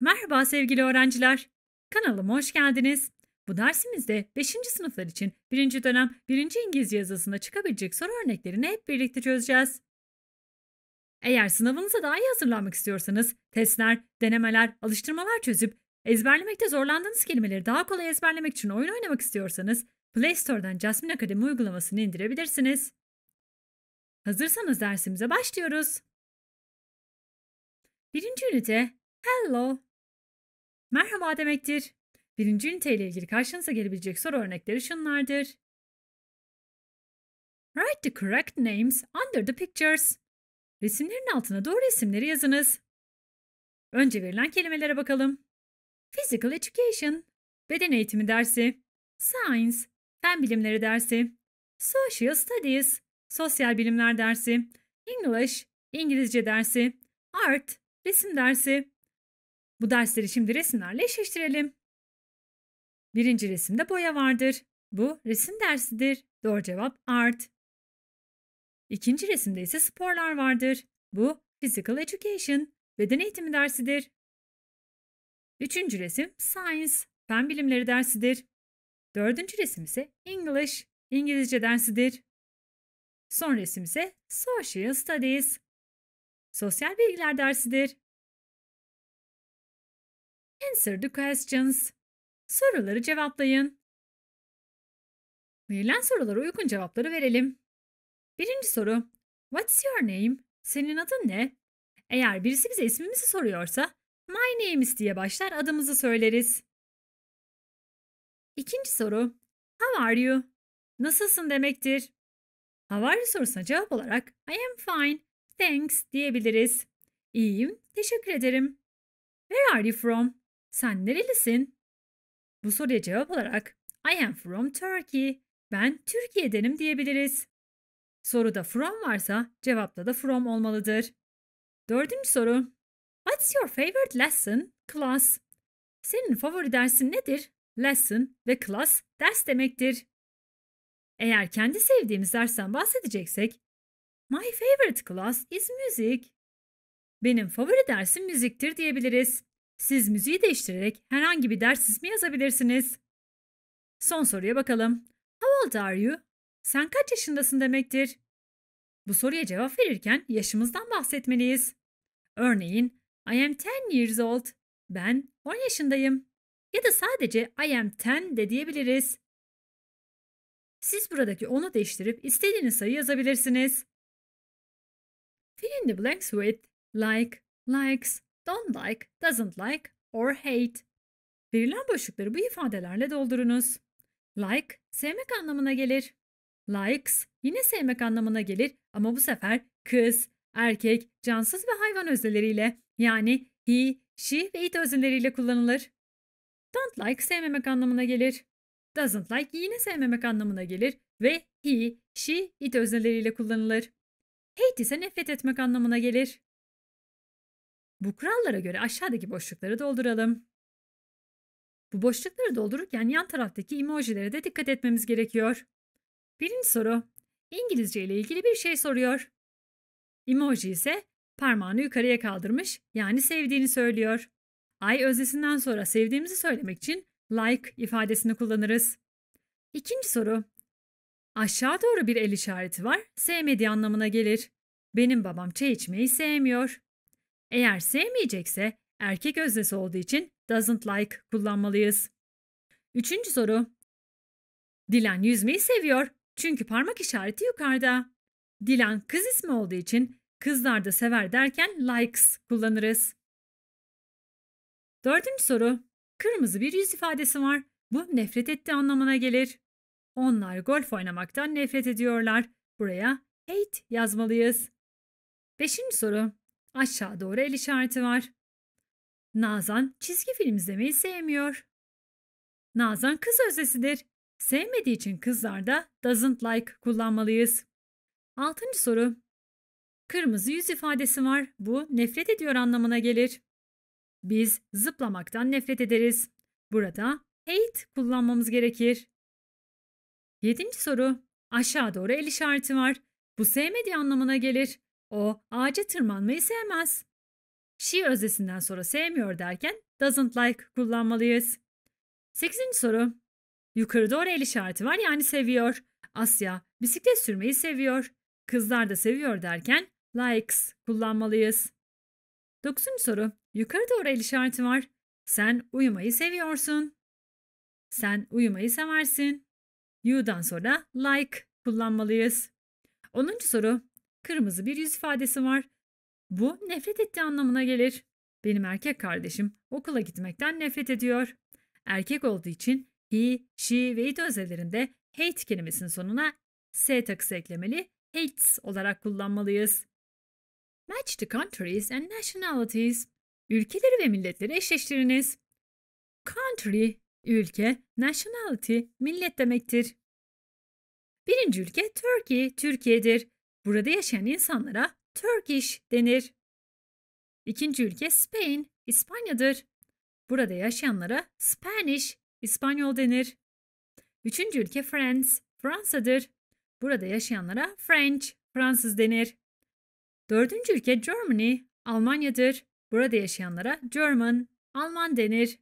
Merhaba sevgili öğrenciler. Kanalıma hoş geldiniz. Bu dersimizde 5. sınıflar için 1. dönem 1. İngilizce yazısında çıkabilecek soru örneklerini hep birlikte çözeceğiz. Eğer sınavınıza daha iyi hazırlanmak istiyorsanız testler, denemeler, alıştırmalar çözüp ezberlemekte zorlandığınız kelimeleri daha kolay ezberlemek için oyun oynamak istiyorsanız Play Store'dan Jasmine Akademi uygulamasını indirebilirsiniz. Hazırsanız dersimize başlıyoruz. Birinci ünite Hello merhaba demektir. Birinci ünite ile ilgili karşınıza gelebilecek soru örnekleri şunlardır. Write the correct names under the pictures. Resimlerin altına doğru isimleri yazınız. Önce verilen kelimelere bakalım. Physical Education, Beden Eğitimi dersi, Science, Fen Bilimleri dersi, Social Studies, Sosyal Bilimler dersi, English, İngilizce dersi, Art, Resim dersi, bu dersleri şimdi resimlerle eşleştirelim. Birinci resimde boya vardır. Bu resim dersidir. Doğru cevap art. İkinci resimde ise sporlar vardır. Bu physical education, beden eğitimi dersidir. Üçüncü resim science, fen bilimleri dersidir. Dördüncü resim ise English, İngilizce dersidir. Son resim ise social studies, sosyal bilgiler dersidir. Answer the questions. Soruları cevaplayın. Verilen sorulara uygun cevapları verelim. Birinci soru. What's your name? Senin adın ne? Eğer birisi bize ismimizi soruyorsa my name is diye başlar adımızı söyleriz. İkinci soru. How are you? Nasılsın demektir. How are you sorusuna cevap olarak I am fine, thanks diyebiliriz. İyiyim, teşekkür ederim. Where are you from? Sen nerelisin? Bu soruya cevap olarak I am from Turkey. Ben Türkiye'denim diyebiliriz. Soruda from varsa cevapta da from olmalıdır. Dördüncü soru. What's your favorite lesson, class? Senin favori dersin nedir? Lesson ve class ders demektir. Eğer kendi sevdiğimiz dersten bahsedeceksek, My favorite class is music. Benim favori dersim müziktir diyebiliriz. Siz müziği değiştirerek herhangi bir ders ismi yazabilirsiniz. Son soruya bakalım. How old are you? Sen kaç yaşındasın demektir. Bu soruya cevap verirken yaşımızdan bahsetmeliyiz. Örneğin I am 10 years old. Ben 10 yaşındayım. Ya da sadece I am 10 de diyebiliriz. Siz buradaki onu değiştirip istediğiniz sayı yazabilirsiniz. Fill in the blanks with like, likes, don't like, doesn't like or hate. Verilen boşlukları bu ifadelerle doldurunuz. Like sevmek anlamına gelir. Likes yine sevmek anlamına gelir ama bu sefer kız, erkek, cansız ve hayvan özneleriyle yani he, she ve it özneleriyle kullanılır. Don't like sevmemek anlamına gelir. Doesn't like yine sevmemek anlamına gelir ve he, she, it özneleriyle kullanılır. Hate ise nefret etmek anlamına gelir. Bu kurallara göre aşağıdaki boşlukları dolduralım. Bu boşlukları doldururken yan taraftaki emojilere de dikkat etmemiz gerekiyor. Birinci soru, İngilizce ile ilgili bir şey soruyor. Emoji ise parmağını yukarıya kaldırmış yani sevdiğini söylüyor. Ay öznesinden sonra sevdiğimizi söylemek için like ifadesini kullanırız. İkinci soru. Aşağı doğru bir el işareti var, sevmediği anlamına gelir. Benim babam çay içmeyi sevmiyor. Eğer sevmeyecekse erkek öznesi olduğu için doesn't like kullanmalıyız. Üçüncü soru. Dilan yüzmeyi seviyor çünkü parmak işareti yukarıda. Dilan kız ismi olduğu için kızlar da sever derken likes kullanırız. Dördüncü soru. Kırmızı bir yüz ifadesi var. Bu nefret etti anlamına gelir. Onlar golf oynamaktan nefret ediyorlar. Buraya hate yazmalıyız. Beşinci soru. Aşağı doğru el işareti var. Nazan çizgi film izlemeyi sevmiyor. Nazan kız özesidir. Sevmediği için kızlarda doesn't like kullanmalıyız. Altıncı soru. Kırmızı yüz ifadesi var. Bu nefret ediyor anlamına gelir. Biz zıplamaktan nefret ederiz. Burada hate kullanmamız gerekir. Yedinci soru. Aşağı doğru el işareti var. Bu sevmediği anlamına gelir. O ağaca tırmanmayı sevmez. She özesinden sonra sevmiyor derken doesn't like kullanmalıyız. Sekizinci soru. Yukarı doğru el işareti var yani seviyor. Asya bisiklet sürmeyi seviyor. Kızlar da seviyor derken likes kullanmalıyız. Dokuzuncu soru. Yukarı doğru el işareti var. Sen uyumayı seviyorsun. Sen uyumayı seversin. You'dan sonra like kullanmalıyız. Onuncu soru kırmızı bir yüz ifadesi var. Bu nefret etti anlamına gelir. Benim erkek kardeşim okula gitmekten nefret ediyor. Erkek olduğu için he, she ve it özelerinde hate kelimesinin sonuna s takısı eklemeli hates olarak kullanmalıyız. Match the countries and nationalities. Ülkeleri ve milletleri eşleştiriniz. Country, ülke, nationality, millet demektir. Birinci ülke Turkey, Türkiye'dir. Burada yaşayan insanlara Turkish denir. İkinci ülke Spain, İspanya'dır. Burada yaşayanlara Spanish, İspanyol denir. Üçüncü ülke France, Fransa'dır. Burada yaşayanlara French, Fransız denir. Dördüncü ülke Germany, Almanya'dır. Burada yaşayanlara German, Alman denir.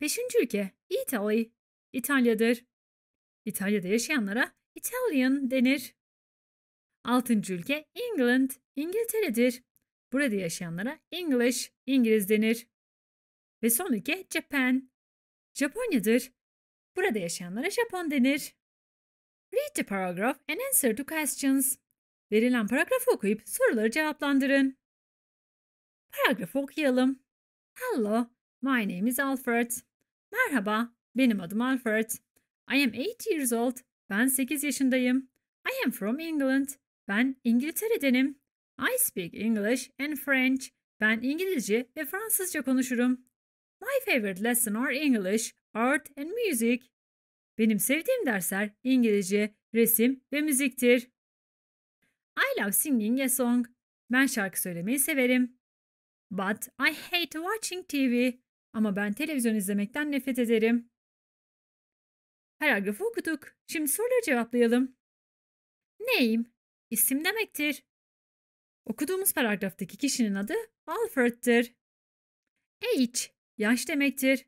Beşinci ülke Italy, İtalya'dır. İtalya'da yaşayanlara Italian denir. Altıncı ülke England, İngiltere'dir. Burada yaşayanlara English, İngiliz denir. Ve son ülke Japan, Japonya'dır. Burada yaşayanlara Japon denir. Read the paragraph and answer the questions. Verilen paragrafı okuyup soruları cevaplandırın. Paragrafı okuyalım. Hello, my name is Alfred. Merhaba, benim adım Alfred. I am 8 years old. Ben 8 yaşındayım. I am from England. Ben İngiltere'denim. I speak English and French. Ben İngilizce ve Fransızca konuşurum. My favorite lesson are English, art and music. Benim sevdiğim dersler İngilizce, resim ve müziktir. I love singing a song. Ben şarkı söylemeyi severim. But I hate watching TV. Ama ben televizyon izlemekten nefret ederim. Paragrafı okuduk. Şimdi soruları cevaplayalım. Name isim demektir. Okuduğumuz paragraftaki kişinin adı Alfred'tir. Age yaş demektir.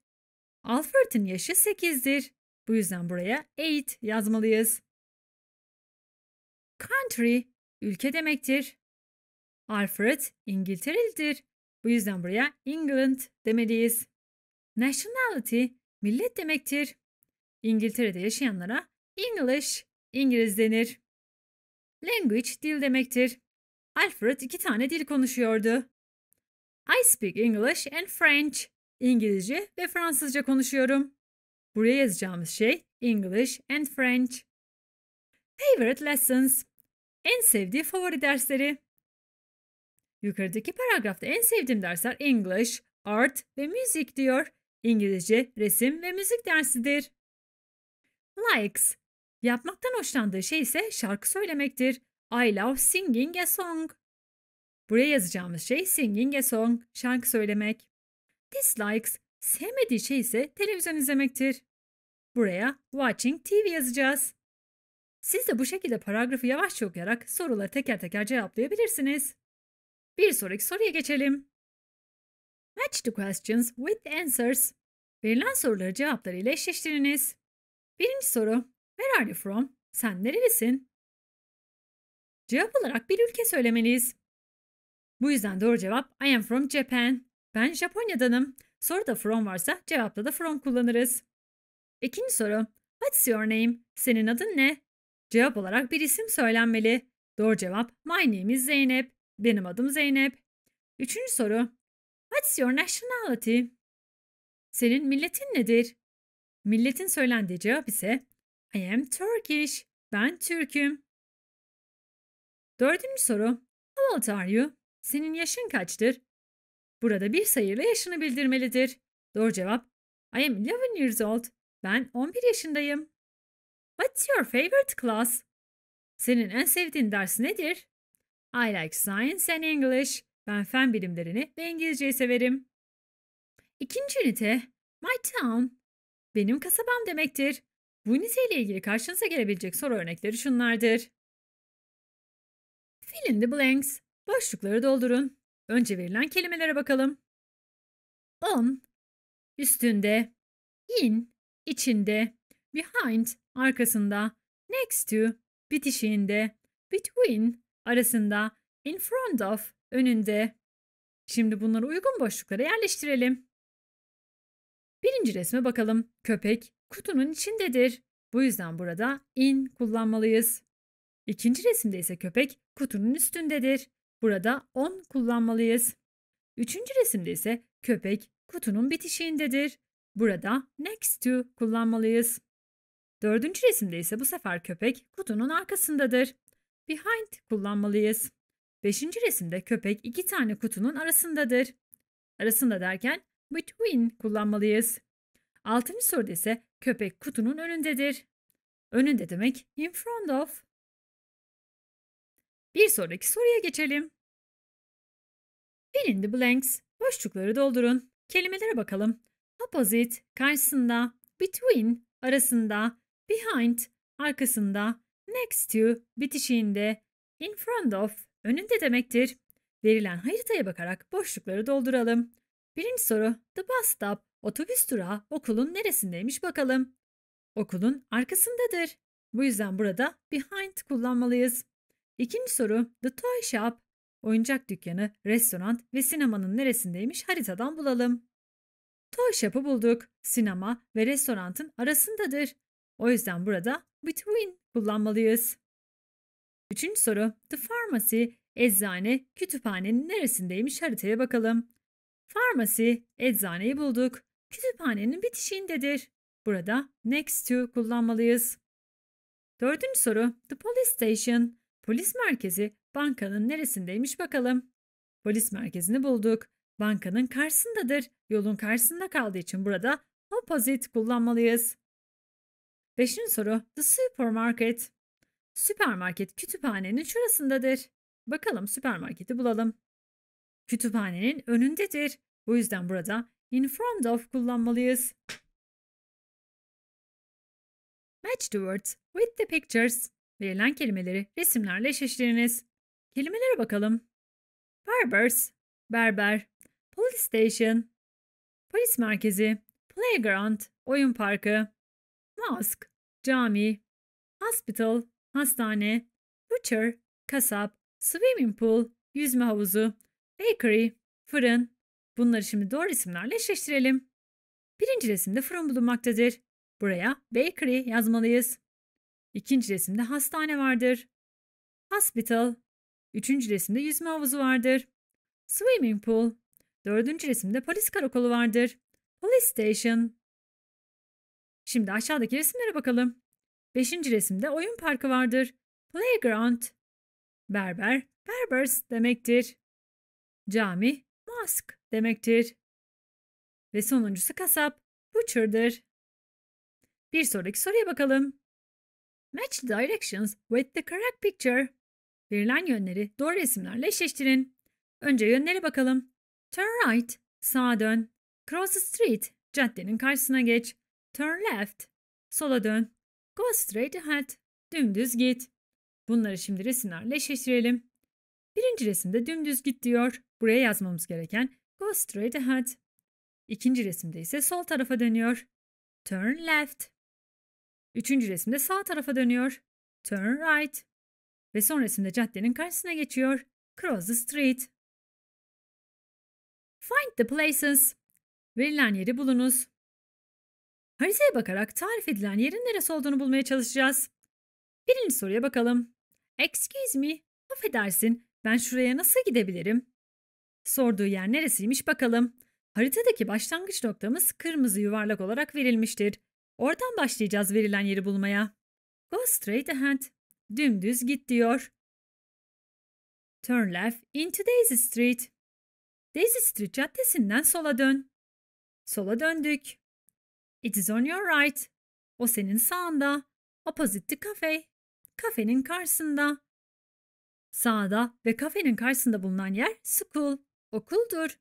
Alfred'in yaşı 8'dir. Bu yüzden buraya 8 yazmalıyız. Country ülke demektir. Alfred İngilterelidir. Bu yüzden buraya England demeliyiz. Nationality millet demektir. İngiltere'de yaşayanlara English, İngiliz denir. Language dil demektir. Alfred iki tane dil konuşuyordu. I speak English and French. İngilizce ve Fransızca konuşuyorum. Buraya yazacağımız şey English and French. Favorite lessons. En sevdiği favori dersleri. Yukarıdaki paragrafta en sevdiğim dersler English, Art ve Müzik diyor. İngilizce, resim ve müzik dersidir. Likes. Yapmaktan hoşlandığı şey ise şarkı söylemektir. I love singing a song. Buraya yazacağımız şey singing a song, şarkı söylemek. Dislikes, sevmediği şey ise televizyon izlemektir. Buraya watching TV yazacağız. Siz de bu şekilde paragrafı yavaşça okuyarak soruları teker teker cevaplayabilirsiniz. Bir sonraki soruya geçelim. Match the questions with answers. Verilen soruları cevapları ile eşleştiriniz. Birinci soru. Where are you from? Sen nerelisin? Cevap olarak bir ülke söylemeliyiz. Bu yüzden doğru cevap I am from Japan. Ben Japonya'danım. Soruda from varsa cevapta da from kullanırız. İkinci soru. What's your name? Senin adın ne? Cevap olarak bir isim söylenmeli. Doğru cevap My name is Zeynep. Benim adım Zeynep. Üçüncü soru. What's your nationality? Senin milletin nedir? Milletin söylendiği cevap ise I am Turkish. Ben Türk'üm. Dördüncü soru. How old are you? Senin yaşın kaçtır? Burada bir sayıyla yaşını bildirmelidir. Doğru cevap. I am 11 years old. Ben 11 yaşındayım. What's your favorite class? Senin en sevdiğin ders nedir? I like science and English. Ben fen bilimlerini ve İngilizceyi severim. İkinci ünite. My town. Benim kasabam demektir. Brunise ile ilgili karşınıza gelebilecek soru örnekleri şunlardır. Fill in the blanks. Boşlukları doldurun. Önce verilen kelimelere bakalım. On, üstünde, in, içinde, behind, arkasında, next to, bitişiğinde, between, arasında, in front of, önünde. Şimdi bunları uygun boşluklara yerleştirelim. Birinci resme bakalım. Köpek kutunun içindedir. Bu yüzden burada in kullanmalıyız. İkinci resimde ise köpek kutunun üstündedir. Burada on kullanmalıyız. Üçüncü resimde ise köpek kutunun bitişiğindedir. Burada next to kullanmalıyız. Dördüncü resimde ise bu sefer köpek kutunun arkasındadır. Behind kullanmalıyız. Beşinci resimde köpek iki tane kutunun arasındadır. Arasında derken between kullanmalıyız. Altıncı soruda ise köpek kutunun önündedir. Önünde demek in front of. Bir sonraki soruya geçelim. Fill in the blanks. Boşlukları doldurun. Kelimelere bakalım. Opposite, karşısında, between, arasında, behind, arkasında, next to, bitişiğinde, in front of, önünde demektir. Verilen haritaya bakarak boşlukları dolduralım. Birinci soru. The bus stop, otobüs durağı okulun neresindeymiş bakalım? Okulun arkasındadır. Bu yüzden burada behind kullanmalıyız. İkinci soru. The toy shop, oyuncak dükkanı, restoran ve sinemanın neresindeymiş haritadan bulalım. Toy shop'ı bulduk. Sinema ve restoranın arasındadır. O yüzden burada between kullanmalıyız. Üçüncü soru. The pharmacy, eczane, kütüphanenin neresindeymiş haritaya bakalım. Farmasi, eczaneyi bulduk. Kütüphanenin bitişiğindedir. Burada next to kullanmalıyız. Dördüncü soru. The police station. Polis merkezi bankanın neresindeymiş bakalım. Polis merkezini bulduk. Bankanın karşısındadır. Yolun karşısında kaldığı için burada opposite kullanmalıyız. Beşinci soru. The supermarket. Süpermarket kütüphanenin şurasındadır. Bakalım süpermarketi bulalım kütüphanenin önündedir. Bu yüzden burada in front of kullanmalıyız. Match the words with the pictures. Verilen kelimeleri resimlerle eşleştiriniz. Kelimelere bakalım. Barbers, berber. Police station, polis merkezi. Playground, oyun parkı. Mosque, cami. Hospital, hastane. Butcher, kasap. Swimming pool, yüzme havuzu. Bakery, fırın. Bunları şimdi doğru isimlerle eşleştirelim. Birinci resimde fırın bulunmaktadır. Buraya bakery yazmalıyız. İkinci resimde hastane vardır. Hospital. Üçüncü resimde yüzme havuzu vardır. Swimming pool. Dördüncü resimde polis karakolu vardır. Police station. Şimdi aşağıdaki resimlere bakalım. Beşinci resimde oyun parkı vardır. Playground. Berber, berbers demektir. Cami, mask demektir. Ve sonuncusu kasap, butcher'dır. Bir sonraki soruya bakalım. Match directions with the correct picture. Verilen yönleri doğru resimlerle eşleştirin. Önce yönlere bakalım. Turn right, sağa dön. Cross the street, caddenin karşısına geç. Turn left, sola dön. Go straight ahead, dümdüz git. Bunları şimdi resimlerle eşleştirelim. Birinci resimde dümdüz git diyor. Buraya yazmamız gereken go straight ahead. İkinci resimde ise sol tarafa dönüyor. Turn left. Üçüncü resimde sağ tarafa dönüyor. Turn right. Ve son resimde caddenin karşısına geçiyor. Cross the street. Find the places. Verilen yeri bulunuz. Haritaya bakarak tarif edilen yerin neresi olduğunu bulmaya çalışacağız. Birinci soruya bakalım. Excuse me, affedersin. Ben şuraya nasıl gidebilirim? Sorduğu yer neresiymiş bakalım. Haritadaki başlangıç noktamız kırmızı yuvarlak olarak verilmiştir. Oradan başlayacağız verilen yeri bulmaya. Go straight ahead. Dümdüz git diyor. Turn left into Daisy Street. Daisy Street caddesinden sola dön. Sola döndük. It is on your right. O senin sağında. Opposite the cafe. Kafenin karşısında. Sağda ve kafenin karşısında bulunan yer school, okuldur.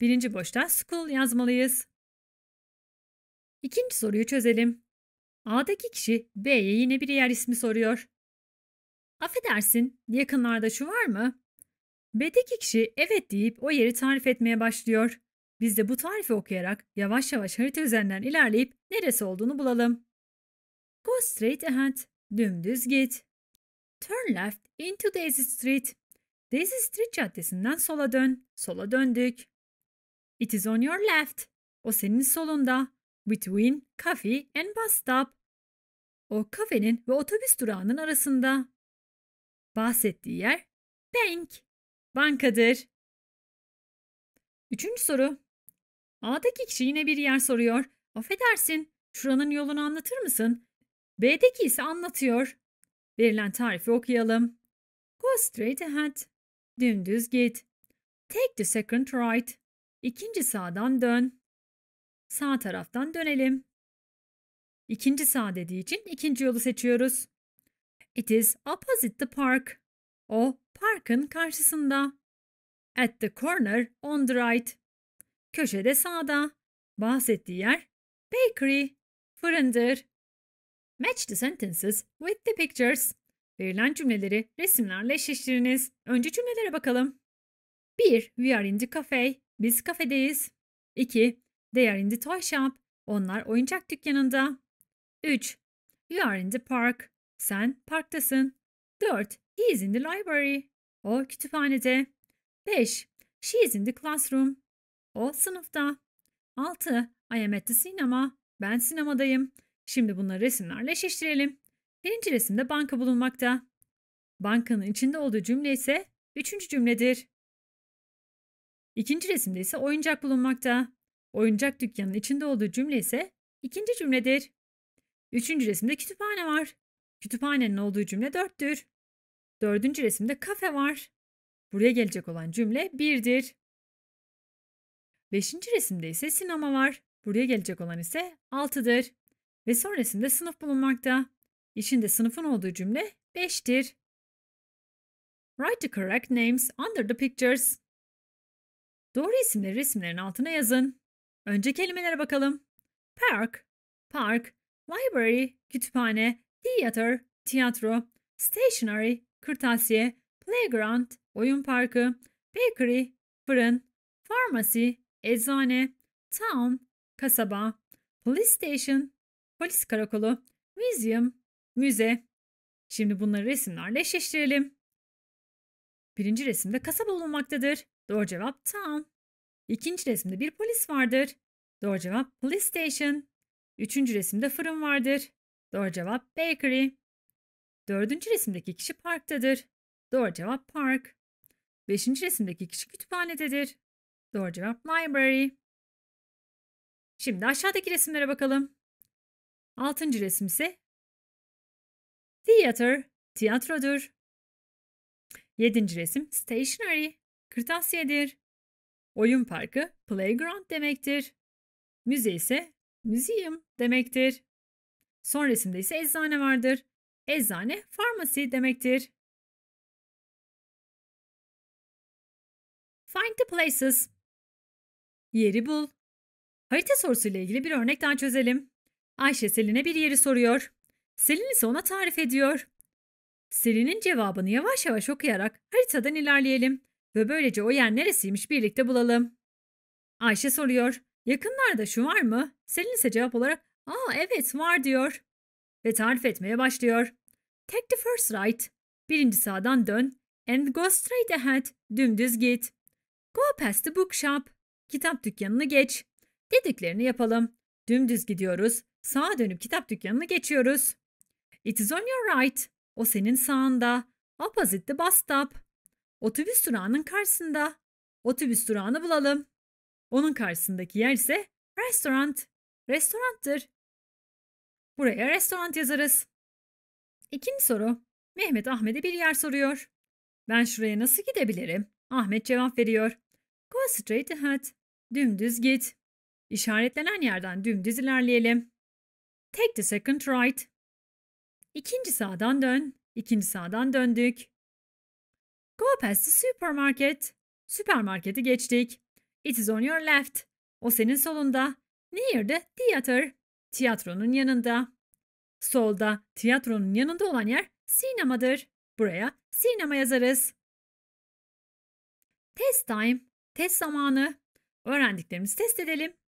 Birinci boşta school yazmalıyız. İkinci soruyu çözelim. A'daki kişi B'ye yine bir yer ismi soruyor. Affedersin, yakınlarda şu var mı? B'deki kişi evet deyip o yeri tarif etmeye başlıyor. Biz de bu tarifi okuyarak yavaş yavaş harita üzerinden ilerleyip neresi olduğunu bulalım. Go straight ahead, dümdüz git. Turn left into Daisy Street. Daisy Street caddesinden sola dön. Sola döndük. It is on your left. O senin solunda. Between coffee and bus stop. O kafenin ve otobüs durağının arasında. Bahsettiği yer bank. Bankadır. Üçüncü soru. A'daki kişi yine bir yer soruyor. Affedersin, şuranın yolunu anlatır mısın? B'deki ise anlatıyor. Verilen tarifi okuyalım. Go straight ahead. Dümdüz git. Take the second right. İkinci sağdan dön. Sağ taraftan dönelim. İkinci sağ dediği için ikinci yolu seçiyoruz. It is opposite the park. O parkın karşısında. At the corner on the right. Köşede sağda. Bahsettiği yer bakery, fırındır. Match the sentences with the pictures. Verilen cümleleri resimlerle eşleştiriniz. Önce cümlelere bakalım. 1. We are in the cafe. Biz kafedeyiz. 2. They are in the toy shop. Onlar oyuncak dükkanında. 3. You are in the park. Sen parktasın. 4. He is in the library. O kütüphanede. 5. She is in the classroom. O sınıfta. 6. I am at the cinema. Ben sinemadayım. Şimdi bunları resimlerle eşleştirelim. Birinci resimde banka bulunmakta. Bankanın içinde olduğu cümle ise üçüncü cümledir. İkinci resimde ise oyuncak bulunmakta. Oyuncak dükkanının içinde olduğu cümle ise ikinci cümledir. Üçüncü resimde kütüphane var. Kütüphanenin olduğu cümle dörttür. Dördüncü resimde kafe var. Buraya gelecek olan cümle birdir. Beşinci resimde ise sinema var. Buraya gelecek olan ise altıdır ve sonrasında sınıf bulunmakta. İçinde sınıfın olduğu cümle 5'tir. Write the correct names under the pictures. Doğru isimleri resimlerin altına yazın. Önce kelimelere bakalım. Park, park, library, kütüphane, theater, tiyatro, stationery, kırtasiye, playground, oyun parkı, bakery, fırın, pharmacy, eczane, town, kasaba, police station, Polis karakolu, museum, müze. Şimdi bunları resimlerle eşleştirelim. Birinci resimde kasaba bulunmaktadır. Doğru cevap town. İkinci resimde bir polis vardır. Doğru cevap police station. Üçüncü resimde fırın vardır. Doğru cevap bakery. Dördüncü resimdeki kişi parktadır. Doğru cevap park. Beşinci resimdeki kişi kütüphanededir. Doğru cevap library. Şimdi aşağıdaki resimlere bakalım. Altıncı resim ise theater, tiyatrodur. Yedinci resim stationary kırtasiyedir. Oyun parkı playground demektir. Müze ise museum demektir. Son resimde ise eczane vardır. Eczane farmasi demektir. Find the places. Yeri bul. Harita sorusuyla ilgili bir örnek daha çözelim. Ayşe Selin'e bir yeri soruyor. Selin ise ona tarif ediyor. Selin'in cevabını yavaş yavaş okuyarak haritadan ilerleyelim ve böylece o yer neresiymiş birlikte bulalım. Ayşe soruyor. Yakınlarda şu var mı? Selin ise cevap olarak ''Aa evet var'' diyor. Ve tarif etmeye başlıyor. Take the first right. Birinci sağdan dön. And go straight ahead. Dümdüz git. Go past the bookshop. Kitap dükkanını geç. Dediklerini yapalım. Dümdüz gidiyoruz. Sağa dönüp kitap dükkanına geçiyoruz. It is on your right. O senin sağında. Opposite the bus stop. Otobüs durağının karşısında. Otobüs durağını bulalım. Onun karşısındaki yer ise restaurant. Restoranttır. Buraya restoran yazarız. İkinci soru. Mehmet Ahmet'e bir yer soruyor. Ben şuraya nasıl gidebilirim? Ahmet cevap veriyor. Go straight ahead. Dümdüz git. İşaretlenen yerden dümdüz ilerleyelim. Take the second right. İkinci sağdan dön. İkinci sağdan döndük. Go past the supermarket. Süpermarketi geçtik. It is on your left. O senin solunda. Near the theater. Tiyatronun yanında. Solda tiyatronun yanında olan yer sinemadır. Buraya sinema yazarız. Test time. Test zamanı. Öğrendiklerimizi test edelim.